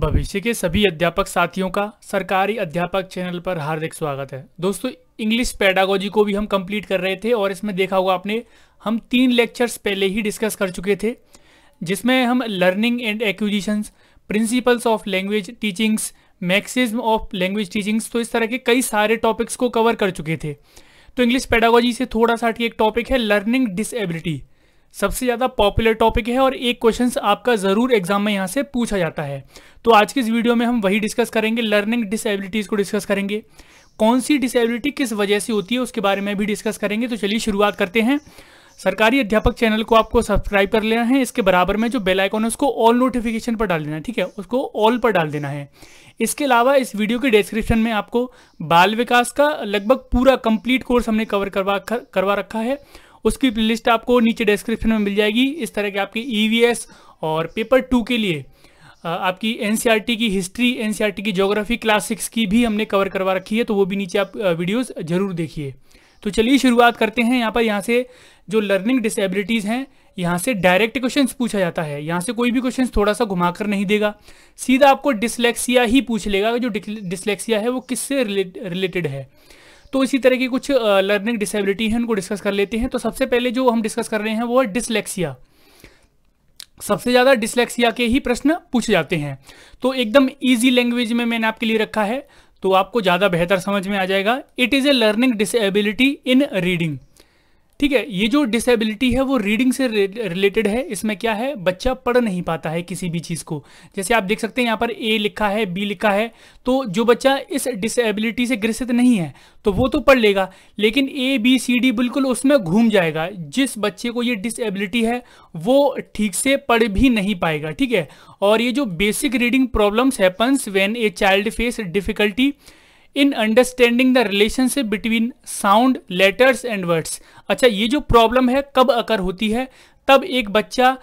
भविष्य के सभी अध्यापक साथियों का सरकारी अध्यापक चैनल पर हार्दिक स्वागत है दोस्तों इंग्लिश पैडागोजी को भी हम कंप्लीट कर रहे थे और इसमें देखा होगा आपने हम तीन लेक्चर्स पहले ही डिस्कस कर चुके थे जिसमें हम learning and acquisitions principles of language teachings maxims of language teachings तो इस तरह के कई सारे टॉपिक्स को कवर कर चुके थे तो इंग्लिश पैडागोजी से थोड़ा सा एक टॉपिक है लर्निंग डिसेबिलिटी सबसे ज़्यादा पॉपुलर टॉपिक है और एक क्वेश्चन आपका ज़रूर एग्जाम में यहाँ से पूछा जाता है तो आज की इस वीडियो में हम वही डिस्कस करेंगे लर्निंग डिसेबिलिटीज़ को डिस्कस करेंगे कौन सी डिसेबिलिटी किस वजह से होती है उसके बारे में भी डिस्कस करेंगे तो चलिए शुरुआत करते हैं सरकारी अध्यापक चैनल को आपको सब्सक्राइब कर लेना है इसके बराबर में जो बेल आइकॉन है उसको ऑल नोटिफिकेशन पर डाल देना है ठीक है उसको ऑल पर डाल देना है इसके अलावा इस वीडियो के डिस्क्रिप्शन में आपको बाल विकास का लगभग पूरा कंप्लीट कोर्स हमने कवर करवा करवा रखा है उसकी प्लेलिस्ट आपको नीचे डिस्क्रिप्शन में मिल जाएगी इस तरह के आपके ई e और पेपर टू के लिए आपकी एन e की हिस्ट्री एन e की जोग्राफी क्लास सिक्स की भी हमने कवर करवा रखी है तो वो भी नीचे आप वीडियोज़ ज़रूर देखिए तो चलिए शुरुआत करते हैं यहाँ पर यहाँ से जो लर्निंग डिसेबिलिटीज़ हैं यहाँ से डायरेक्ट क्वेश्चन पूछा जाता है यहाँ से कोई भी क्वेश्चन थोड़ा सा घुमा कर नहीं देगा सीधा आपको डिसलेक्सिया ही पूछ लेगा जो डिसलेक्सिया है वो किससे रिलेटेड है तो इसी तरह की कुछ लर्निंग डिसेबिलिटी है उनको डिस्कस कर लेते हैं तो सबसे पहले जो हम डिस्कस कर रहे हैं वो है डिसलेक्सिया सबसे ज़्यादा डिसलेक्सिया के ही प्रश्न पूछे जाते हैं तो एकदम ईजी लैंग्वेज में मैंने आपके लिए रखा है तो आपको ज़्यादा बेहतर समझ में आ जाएगा it is a learning disability in reading ठीक है ये जो डिसेबिलिटी है वो रीडिंग से रिलेटेड है इसमें क्या है बच्चा पढ़ नहीं पाता है किसी भी चीज़ को जैसे आप देख सकते हैं यहाँ पर ए लिखा है बी लिखा है तो जो बच्चा इस डिसेबिलिटी से ग्रसित नहीं है तो वो तो पढ़ लेगा लेकिन ए बी सी डी बिल्कुल उसमें घूम जाएगा जिस बच्चे को ये डिसेबिलिटी है वो ठीक से पढ़ भी नहीं पाएगा ठीक है और ये जो basic reading problems happens when a child face difficulty in understanding the relationship between sound letters and words अच्छा ये जो प्रॉब्लम है कब अकर होती है तब एक बच्चा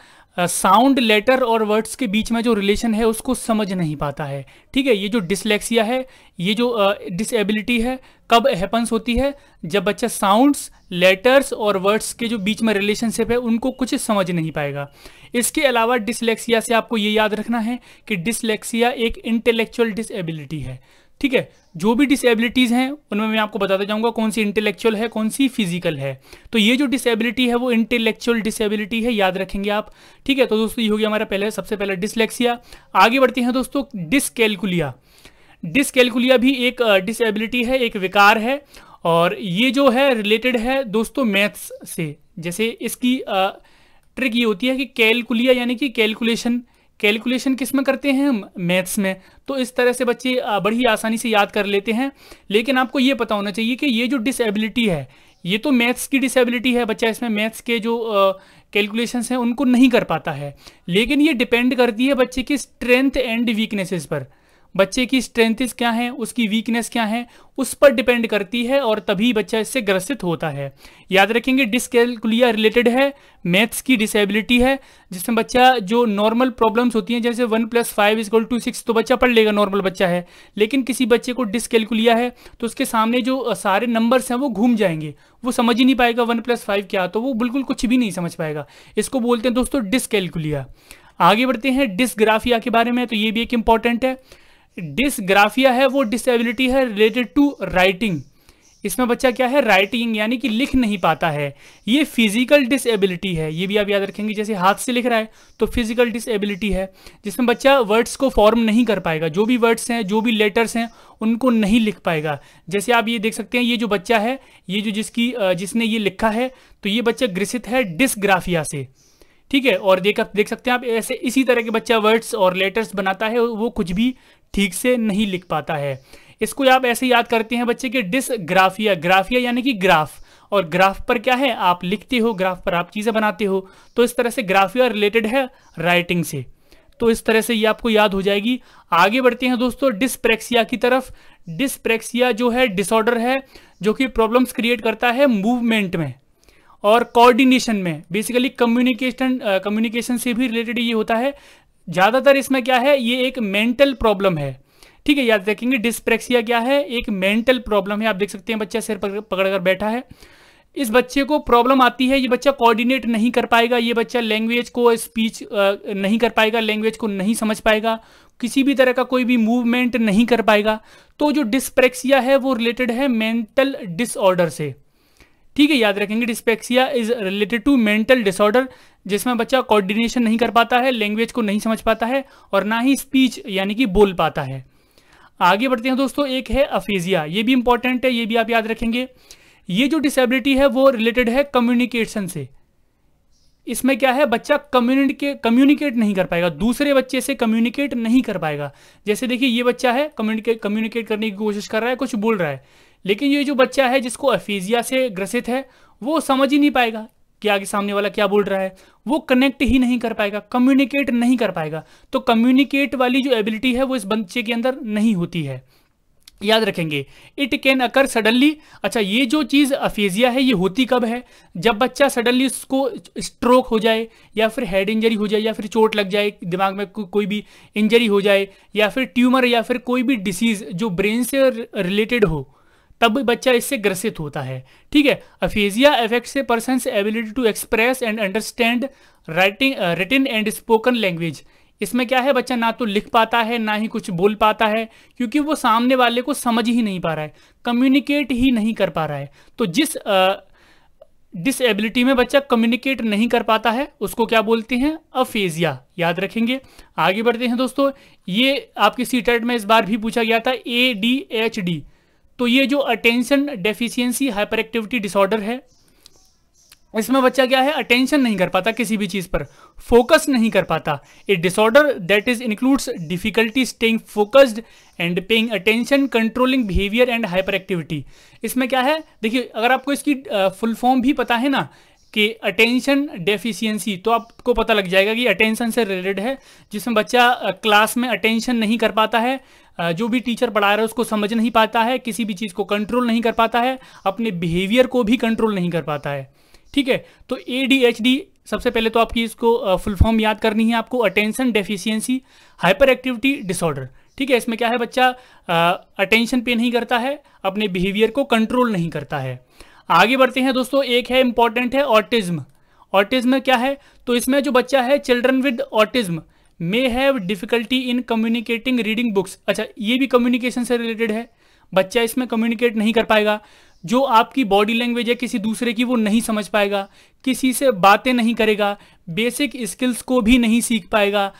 साउंड लेटर और वर्ड्स के बीच में जो रिलेशन है उसको समझ नहीं पाता है ठीक है ये जो डिसलेक्सिया है ये जो डिसेबिलिटी uh, है कब हैपन्स होती है जब बच्चा साउंड्स लेटर्स और वर्ड्स के जो बीच में रिलेशनशिप है उनको कुछ समझ नहीं पाएगा इसके अलावा डिसलेक्सिया से आपको ये याद रखना है कि डिसलेक्सिया एक इंटेलेक्चुअल डिसेबिलिटी है ठीक है जो भी डिसेबिलिटीज़ हैं उनमें मैं आपको बताता जाऊंगा कौन सी इंटेलेक्चुअल है कौन सी फिजिकल है तो ये जो डिसेबिलिटी है वो इंटेलेक्चुअल डिसेबिलिटी है याद रखेंगे आप ठीक है तो दोस्तों ये हो गया हमारा पहले सबसे पहले डिसलेक्सिया आगे बढ़ते हैं दोस्तों डिसकेलकुलिया डिसकेलकुलिया भी एक डिसेबिलिटी है एक विकार है और ये जो है रिलेटेड है दोस्तों मैथ्स से जैसे इसकी ट्रिक ये होती है कि कैलकुलिया यानी कि कैलकुलेशन कैलकुलेशन किस में करते हैं हम मैथ्स में तो इस तरह से बच्चे बड़ी आसानी से याद कर लेते हैं लेकिन आपको ये पता होना चाहिए कि ये जो डिसेबिलिटी है ये तो मैथ्स की डिसेबिलिटी है बच्चा इसमें मैथ्स के जो कैलकुलेशन हैं उनको नहीं कर पाता है लेकिन ये डिपेंड करती है बच्चे की स्ट्रेंथ एंड वीकनेसेस पर बच्चे की स्ट्रेंथिस क्या है उसकी वीकनेस क्या है उस पर डिपेंड करती है और तभी बच्चा इससे ग्रसित होता है याद रखेंगे डिसकेलकुलिया रिलेटेड है मैथ्स की डिसेबिलिटी है जिसमें बच्चा जो नॉर्मल प्रॉब्लम्स होती हैं जैसे one plus five is equal to six तो बच्चा पढ़ लेगा नॉर्मल बच्चा है लेकिन किसी बच्चे को डिसकेलकुलिया है तो उसके सामने जो सारे नंबर्स हैं वो घूम जाएंगे वो समझ ही नहीं पाएगा वन प्लस फाइव क्या तो वो बिल्कुल कुछ भी नहीं समझ पाएगा इसको बोलते हैं दोस्तों डिसकेलकुलिया आगे बढ़ते हैं डिसग्राफिया के बारे में तो ये भी एक इंपॉर्टेंट है डिसग्राफिया है वो डिसेबिलिटी है रिलेटेड टू राइटिंग इसमें बच्चा क्या है राइटिंग यानी कि लिख नहीं पाता है ये फिजिकल डिसेबिलिटी है ये भी आप याद रखेंगे जैसे हाथ से लिख रहा है तो फिजिकल डिसेबिलिटी है जिसमें बच्चा वर्ड्स को फॉर्म नहीं कर पाएगा जो भी वर्ड्स हैं जो भी लेटर्स हैं उनको नहीं लिख पाएगा जैसे आप ये देख सकते हैं ये जो बच्चा है ये जो जिसकी जिसने ये लिखा है तो ये बच्चा ग्रसित है डिसग्राफिया से ठीक है और देख देख सकते हैं आप ऐसे इसी तरह के बच्चा वर्ड्स और लेटर्स बनाता है वो कुछ भी ठीक से नहीं लिख पाता है इसको आप ऐसे याद करते हैं बच्चे के डिसग्राफिया ग्राफिया यानी कि ग्राफ और ग्राफ पर क्या है आप लिखते हो ग्राफ पर आप चीज़ें बनाते हो तो इस तरह से ग्राफिया रिलेटेड है राइटिंग से तो इस तरह से ये आपको याद हो जाएगी आगे बढ़ते हैं दोस्तों डिस्प्रेक्सिया की तरफ डिस्प्रेक्सिया जो है डिसऑर्डर है जो कि प्रॉब्लम्स क्रिएट करता है मूवमेंट में और कोऑर्डिनेशन में बेसिकली कम्युनिकेशन कम्युनिकेशन से भी रिलेटेड ये होता है ज़्यादातर इसमें क्या है ये एक मेंटल प्रॉब्लम है ठीक है याद रखेंगे डिस्प्रेक्सिया क्या है एक मेंटल प्रॉब्लम है आप देख सकते हैं बच्चा सिर पकड़ कर बैठा है इस बच्चे को प्रॉब्लम आती है ये बच्चा कोऑर्डिनेट नहीं कर पाएगा ये बच्चा लैंग्वेज को स्पीच नहीं कर पाएगा लैंग्वेज को नहीं समझ पाएगा किसी भी तरह का कोई भी मूवमेंट नहीं कर पाएगा तो जो डिस्प्रेक्सिया है वो रिलेटेड है मेंटल डिसऑर्डर से ठीक है याद रखेंगे dyspraxia is related to mental disorder जिसमें बच्चा कोऑर्डिनेशन नहीं कर पाता है लैंग्वेज को नहीं समझ पाता है और ना ही स्पीच यानी कि बोल पाता है आगे बढ़ते हैं दोस्तों एक है अफेजिया ये भी इंपॉर्टेंट है ये भी आप याद रखेंगे ये जो डिसेबिलिटी है वो रिलेटेड है कम्युनिकेशन से इसमें क्या है बच्चा कम्युनिके कम्युनिकेट नहीं कर पाएगा दूसरे बच्चे से कम्युनिकेट नहीं कर पाएगा जैसे देखिए ये बच्चा है कम्युनिकेट कम्युनिकेट करने की कोशिश कर रहा है कुछ बोल रहा है लेकिन ये जो बच्चा है जिसको अफेजिया से ग्रसित है वो समझ ही नहीं पाएगा कि आगे सामने वाला क्या बोल रहा है वो कनेक्ट ही नहीं कर पाएगा कम्युनिकेट नहीं कर पाएगा तो कम्युनिकेट वाली जो एबिलिटी है वो इस बच्चे के अंदर नहीं होती है याद रखेंगे इट कैन अकर सडनली अच्छा ये जो चीज़ अफेजिया है ये होती कब है जब बच्चा सडनली उसको स्ट्रोक हो जाए या फिर हेड इंजरी हो जाए या फिर चोट लग जाए दिमाग में को, कोई भी इंजरी हो जाए या फिर ट्यूमर या फिर कोई भी डिसीज़ जो ब्रेन से रिलेटेड हो तब बच्चा इससे ग्रसित होता है ठीक है अफेजिया एफेक्ट से person ability to express and understand writing written and spoken language इसमें क्या है बच्चा ना तो लिख पाता है ना ही कुछ बोल पाता है क्योंकि वो सामने वाले को समझ ही नहीं पा रहा है कम्युनिकेट ही नहीं कर पा रहा है तो जिस डिसएबिलिटी uh, में बच्चा कम्युनिकेट नहीं कर पाता है उसको क्या बोलते हैं अफेजिया याद रखेंगे आगे बढ़ते हैं दोस्तों ये आपके सी में इस बार भी पूछा गया था ए डी एच डी तो ये जो attention deficiency hyperactivity disorder है इसमें बच्चा क्या है अटेंशन नहीं कर पाता किसी भी चीज़ पर फोकस नहीं कर पाता a disorder that is includes difficulty staying focused and paying attention controlling behaviour and hyperactivity इसमें क्या है देखिए अगर आपको इसकी फुल फॉर्म भी पता है ना कि अटेंशन डेफिशिएंसी तो आपको पता लग जाएगा कि अटेंशन से रिलेटेड है जिसमें बच्चा क्लास में अटेंशन नहीं कर पाता है जो भी टीचर पढ़ा रहा है उसको समझ नहीं पाता है किसी भी चीज़ को कंट्रोल नहीं कर पाता है अपने बिहेवियर को भी कंट्रोल नहीं कर पाता है ठीक है तो ए डी एच डी सबसे पहले तो आपकी इसको फुल फॉर्म याद करनी है आपको attention deficiency hyperactivity disorder ठीक है इसमें क्या है बच्चा अटेंशन पे नहीं करता है अपने बिहेवियर को कंट्रोल नहीं करता है आगे बढ़ते हैं दोस्तों एक है इंपॉर्टेंट है ऑटिज्म ऑटिज्म क्या है तो इसमें जो बच्चा है children with autism may have difficulty in communicating reading books अच्छा ये भी कम्युनिकेशन से रिलेटेड है बच्चा इसमें कम्युनिकेट नहीं कर पाएगा जो आपकी बॉडी लैंग्वेज है किसी दूसरे की वो नहीं समझ पाएगा किसी से बातें नहीं करेगा बेसिक स्किल्स को भी नहीं सीख पाएगा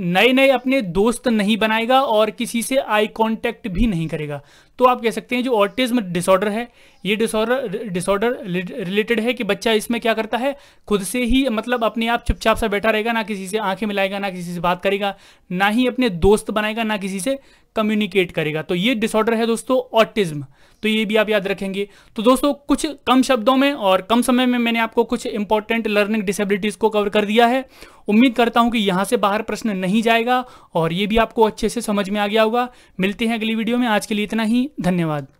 नए नए अपने दोस्त नहीं बनाएगा और किसी से आई कांटेक्ट भी नहीं करेगा तो आप कह सकते हैं जो ऑटिज्म डिसऑर्डर है ये डिसऑर्डर डिसऑर्डर रिलेटेड है कि बच्चा इसमें क्या करता है खुद से ही मतलब अपने आप चुपचाप सा बैठा रहेगा ना किसी से आंखें मिलाएगा ना किसी से बात करेगा ना ही अपने दोस्त बनाएगा ना किसी से कम्युनिकेट करेगा तो ये डिसऑर्डर है दोस्तों ऑटिज्म तो ये भी आप याद रखेंगे तो दोस्तों कुछ कम शब्दों में और कम समय में मैंने आपको कुछ इंपॉर्टेंट लर्निंग डिसेबिलिटीज़ को कवर कर दिया है उम्मीद करता हूं कि यहां से बाहर प्रश्न नहीं जाएगा और ये भी आपको अच्छे से समझ में आ गया होगा मिलते हैं अगली वीडियो में आज के लिए इतना ही धन्यवाद